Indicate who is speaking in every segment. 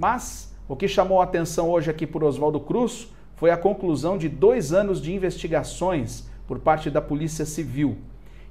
Speaker 1: Mas o que chamou a atenção hoje aqui por Oswaldo Cruz foi a conclusão de dois anos de investigações por parte da Polícia Civil.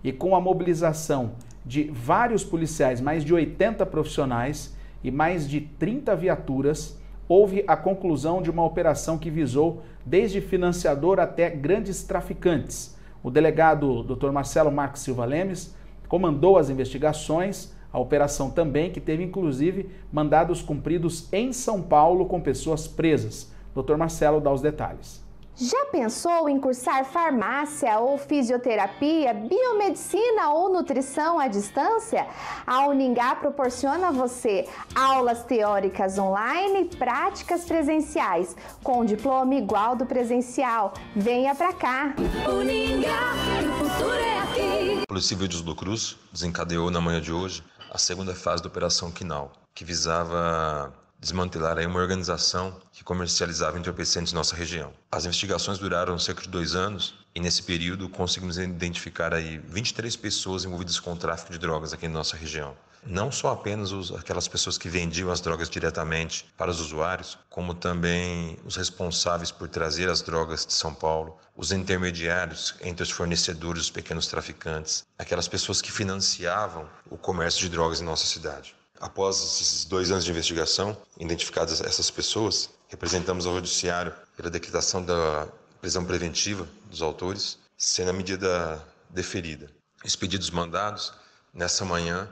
Speaker 1: E com a mobilização de vários policiais, mais de 80 profissionais e mais de 30 viaturas, houve a conclusão de uma operação que visou desde financiador até grandes traficantes. O delegado Dr. Marcelo Marques Silva Lemes comandou as investigações, a operação também que teve inclusive mandados cumpridos em São Paulo com pessoas presas. Dr. Marcelo dá os detalhes.
Speaker 2: Já pensou em cursar farmácia ou fisioterapia, biomedicina ou nutrição à distância? A Uningá proporciona a você aulas teóricas online e práticas presenciais, com diploma igual do presencial. Venha pra cá! Uningá, o futuro é aqui! A
Speaker 3: Polícia Vídeos do Cruz desencadeou na manhã de hoje a segunda fase da Operação Quinal, que visava desmantelar aí uma organização que comercializava entorpecentes na nossa região. As investigações duraram cerca de dois anos e nesse período conseguimos identificar aí 23 pessoas envolvidas com o tráfico de drogas aqui na nossa região. Não só apenas os, aquelas pessoas que vendiam as drogas diretamente para os usuários, como também os responsáveis por trazer as drogas de São Paulo, os intermediários entre os fornecedores, os pequenos traficantes, aquelas pessoas que financiavam o comércio de drogas em nossa cidade. Após esses dois anos de investigação, identificadas essas pessoas, representamos ao Judiciário pela decretação da prisão preventiva dos autores, sendo a medida deferida. Expedidos mandados, nessa manhã,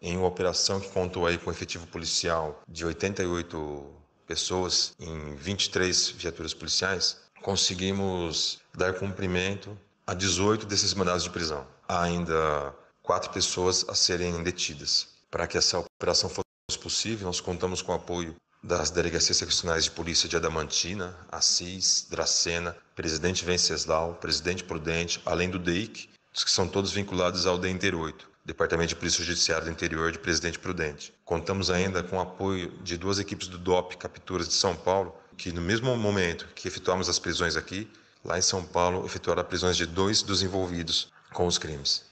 Speaker 3: em uma operação que contou aí com efetivo policial de 88 pessoas em 23 viaturas policiais, conseguimos dar cumprimento a 18 desses mandados de prisão. Há ainda quatro pessoas a serem detidas. Para que essa operação fosse possível, nós contamos com o apoio das delegacias seccionais de polícia de Adamantina, Assis, Dracena, Presidente Venceslau, Presidente Prudente, além do DEIC, que são todos vinculados ao DENTER 8, Departamento de Polícia Judiciária do Interior de Presidente Prudente. Contamos ainda com o apoio de duas equipes do DOP Capturas de São Paulo, que no mesmo momento que efetuamos as prisões aqui, lá em São Paulo efetuaram prisões de dois dos envolvidos com os crimes.